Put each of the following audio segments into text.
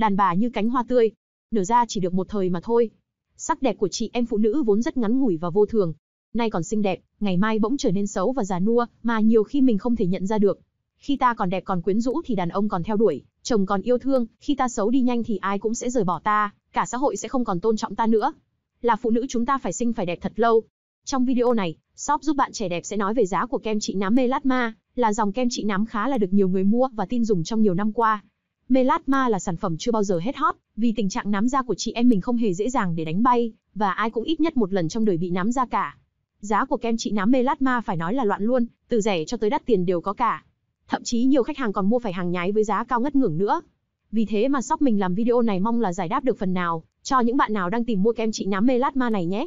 đàn bà như cánh hoa tươi, nở ra chỉ được một thời mà thôi. Sắc đẹp của chị em phụ nữ vốn rất ngắn ngủi và vô thường, nay còn xinh đẹp, ngày mai bỗng trở nên xấu và già nua, mà nhiều khi mình không thể nhận ra được. Khi ta còn đẹp còn quyến rũ thì đàn ông còn theo đuổi, chồng còn yêu thương, khi ta xấu đi nhanh thì ai cũng sẽ rời bỏ ta, cả xã hội sẽ không còn tôn trọng ta nữa. Là phụ nữ chúng ta phải xinh phải đẹp thật lâu. Trong video này, shop giúp bạn trẻ đẹp sẽ nói về giá của kem trị nám Melatma, là dòng kem trị nám khá là được nhiều người mua và tin dùng trong nhiều năm qua. Melatma là sản phẩm chưa bao giờ hết hot, vì tình trạng nám da của chị em mình không hề dễ dàng để đánh bay, và ai cũng ít nhất một lần trong đời bị nám da cả. Giá của kem trị nám Melatma phải nói là loạn luôn, từ rẻ cho tới đắt tiền đều có cả. Thậm chí nhiều khách hàng còn mua phải hàng nhái với giá cao ngất ngưởng nữa. Vì thế mà shop mình làm video này mong là giải đáp được phần nào cho những bạn nào đang tìm mua kem trị nám Melatma này nhé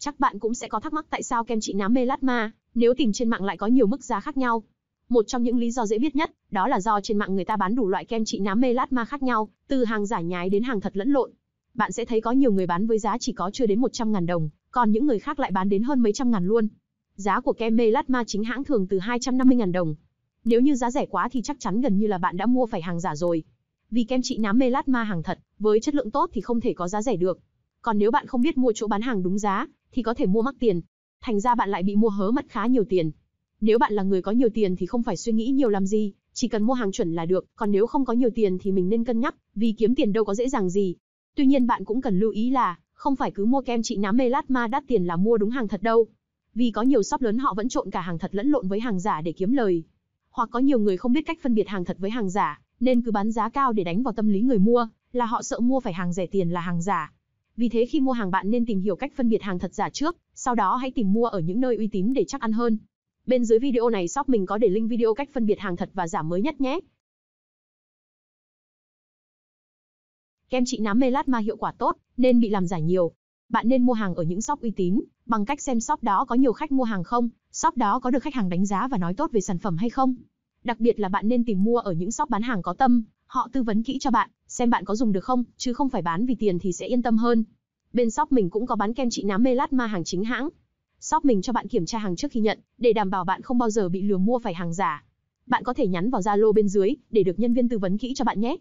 Chắc bạn cũng sẽ có thắc mắc tại sao kem trị nám melasma, nếu tìm trên mạng lại có nhiều mức giá khác nhau. Một trong những lý do dễ biết nhất, đó là do trên mạng người ta bán đủ loại kem trị nám melasma khác nhau, từ hàng giả nhái đến hàng thật lẫn lộn. Bạn sẽ thấy có nhiều người bán với giá chỉ có chưa đến 100 ngàn đồng, còn những người khác lại bán đến hơn mấy trăm ngàn luôn. Giá của kem melasma chính hãng thường từ 250 ngàn đồng. Nếu như giá rẻ quá thì chắc chắn gần như là bạn đã mua phải hàng giả rồi. Vì kem trị nám melasma hàng thật, với chất lượng tốt thì không thể có giá rẻ được. Còn nếu bạn không biết mua chỗ bán hàng đúng giá, thì có thể mua mắc tiền. Thành ra bạn lại bị mua hớ mất khá nhiều tiền. Nếu bạn là người có nhiều tiền thì không phải suy nghĩ nhiều làm gì, chỉ cần mua hàng chuẩn là được, còn nếu không có nhiều tiền thì mình nên cân nhắc, vì kiếm tiền đâu có dễ dàng gì. Tuy nhiên bạn cũng cần lưu ý là, không phải cứ mua kem trị nám melasma đắt tiền là mua đúng hàng thật đâu. Vì có nhiều shop lớn họ vẫn trộn cả hàng thật lẫn lộn với hàng giả để kiếm lời. Hoặc có nhiều người không biết cách phân biệt hàng thật với hàng giả, nên cứ bán giá cao để đánh vào tâm lý người mua, là họ sợ mua phải hàng rẻ tiền là hàng giả, vì thế khi mua hàng bạn nên tìm hiểu cách phân biệt hàng thật giả trước, sau đó hãy tìm mua ở những nơi uy tín để chắc ăn hơn. Bên dưới video này shop mình có để link video cách phân biệt hàng thật và giả mới nhất nhé. Kem trị nám melasma hiệu quả tốt, nên bị làm giả nhiều. Bạn nên mua hàng ở những shop uy tín, bằng cách xem shop đó có nhiều khách mua hàng không, shop đó có được khách hàng đánh giá và nói tốt về sản phẩm hay không. Đặc biệt là bạn nên tìm mua ở những shop bán hàng có tâm, họ tư vấn kỹ cho bạn, xem bạn có dùng được không, chứ không phải bán vì tiền thì sẽ yên tâm hơn. Bên shop mình cũng có bán kem trị nám melasma hàng chính hãng. Shop mình cho bạn kiểm tra hàng trước khi nhận, để đảm bảo bạn không bao giờ bị lừa mua phải hàng giả. Bạn có thể nhắn vào Zalo bên dưới để được nhân viên tư vấn kỹ cho bạn nhé.